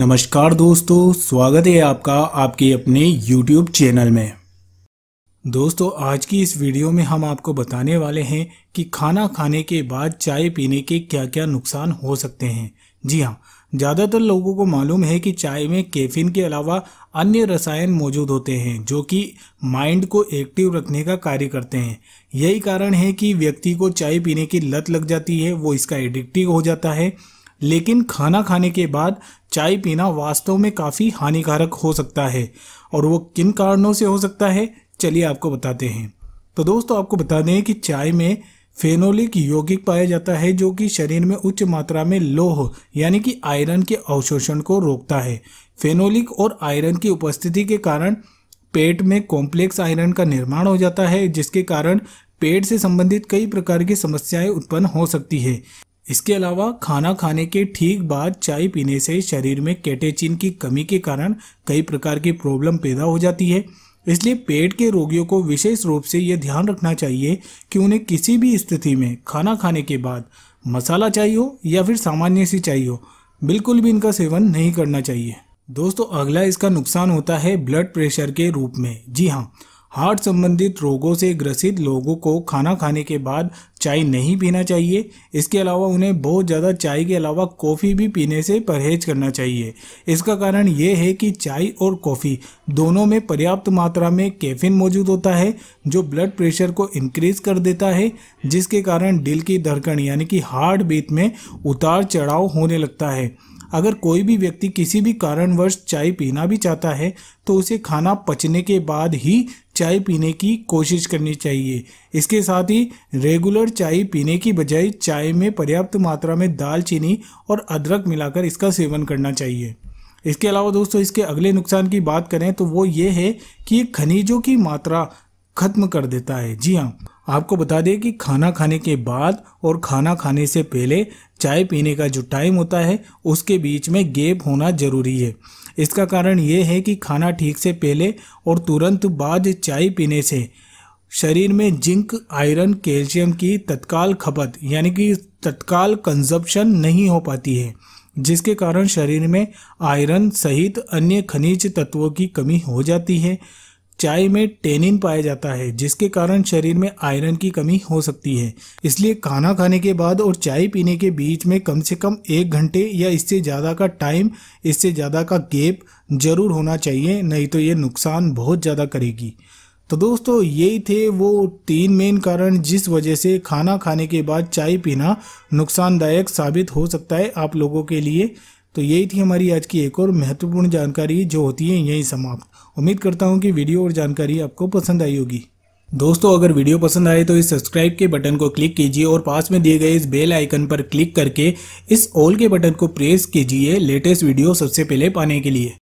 नमस्कार दोस्तों स्वागत है आपका आपके अपने YouTube चैनल में दोस्तों आज की इस वीडियो में हम आपको बताने वाले हैं कि खाना खाने के बाद चाय पीने के क्या क्या नुकसान हो सकते हैं जी हाँ ज़्यादातर लोगों को मालूम है कि चाय में कैफीन के अलावा अन्य रसायन मौजूद होते हैं जो कि माइंड को एक्टिव रखने का कार्य करते हैं यही कारण है कि व्यक्ति को चाय पीने की लत लग जाती है वो इसका एडिक्टिव हो जाता है लेकिन खाना खाने के बाद चाय पीना वास्तव में काफ़ी हानिकारक हो सकता है और वो किन कारणों से हो सकता है चलिए आपको बताते हैं तो दोस्तों आपको बता दें कि चाय में फेनोलिक यौगिक पाया जाता है जो कि शरीर में उच्च मात्रा में लोह यानी कि आयरन के अवशोषण को रोकता है फेनोलिक और आयरन की उपस्थिति के कारण पेट में कॉम्प्लेक्स आयरन का निर्माण हो जाता है जिसके कारण पेट से संबंधित कई प्रकार की समस्याएं उत्पन्न हो सकती है इसके अलावा खाना खाने के ठीक बाद चाय पीने से शरीर में कैटेचिन की कमी के कारण कई प्रकार की प्रॉब्लम पैदा हो जाती है इसलिए पेट के रोगियों को विशेष रूप से यह ध्यान रखना चाहिए कि उन्हें किसी भी स्थिति में खाना खाने के बाद मसाला चाहिए हो या फिर सामान्य सी चाहिए हो बिल्कुल भी इनका सेवन नहीं करना चाहिए दोस्तों अगला इसका नुकसान होता है ब्लड प्रेशर के रूप में जी हाँ हार्ट संबंधित रोगों से ग्रसित लोगों को खाना खाने के बाद चाय नहीं पीना चाहिए इसके अलावा उन्हें बहुत ज़्यादा चाय के अलावा कॉफ़ी भी पीने से परहेज करना चाहिए इसका कारण ये है कि चाय और कॉफ़ी दोनों में पर्याप्त मात्रा में कैफीन मौजूद होता है जो ब्लड प्रेशर को इंक्रीज कर देता है जिसके कारण दिल की धड़कन यानी कि हार्ट बीट में उतार चढ़ाव होने लगता है अगर कोई भी व्यक्ति किसी भी कारणवश चाय पीना भी चाहता है तो उसे खाना पचने के बाद ही चाय पीने की कोशिश करनी चाहिए इसके साथ ही रेगुलर चाय पीने की बजाय चाय में पर्याप्त मात्रा में दालचीनी और अदरक मिलाकर इसका सेवन करना चाहिए इसके अलावा दोस्तों इसके अगले नुकसान की बात करें तो वो ये है कि खनिजों की मात्रा खत्म कर देता है जी हाँ आपको बता दें कि खाना खाने के बाद और खाना खाने से पहले चाय पीने का जो टाइम होता है उसके बीच में गैप होना ज़रूरी है इसका कारण ये है कि खाना ठीक से पहले और तुरंत बाद चाय पीने से शरीर में जिंक आयरन कैल्शियम की तत्काल खपत यानी कि तत्काल कंजप्शन नहीं हो पाती है जिसके कारण शरीर में आयरन सहित अन्य खनिज तत्वों की कमी हो जाती है चाय में टेनिन पाया जाता है जिसके कारण शरीर में आयरन की कमी हो सकती है इसलिए खाना खाने के बाद और चाय पीने के बीच में कम से कम एक घंटे या इससे ज़्यादा का टाइम इससे ज़्यादा का गेप जरूर होना चाहिए नहीं तो ये नुकसान बहुत ज़्यादा करेगी तो दोस्तों यही थे वो तीन मेन कारण जिस वजह से खाना खाने के बाद चाय पीना नुकसानदायक साबित हो सकता है आप लोगों के लिए तो यही थी हमारी आज की एक और महत्वपूर्ण जानकारी जो होती है यही समाप्त उम्मीद करता हूँ कि वीडियो और जानकारी आपको पसंद आई होगी दोस्तों अगर वीडियो पसंद आए तो इस सब्सक्राइब के बटन को क्लिक कीजिए और पास में दिए गए इस बेल आइकन पर क्लिक करके इस ऑल के बटन को प्रेस कीजिए लेटेस्ट वीडियो सबसे पहले पाने के लिए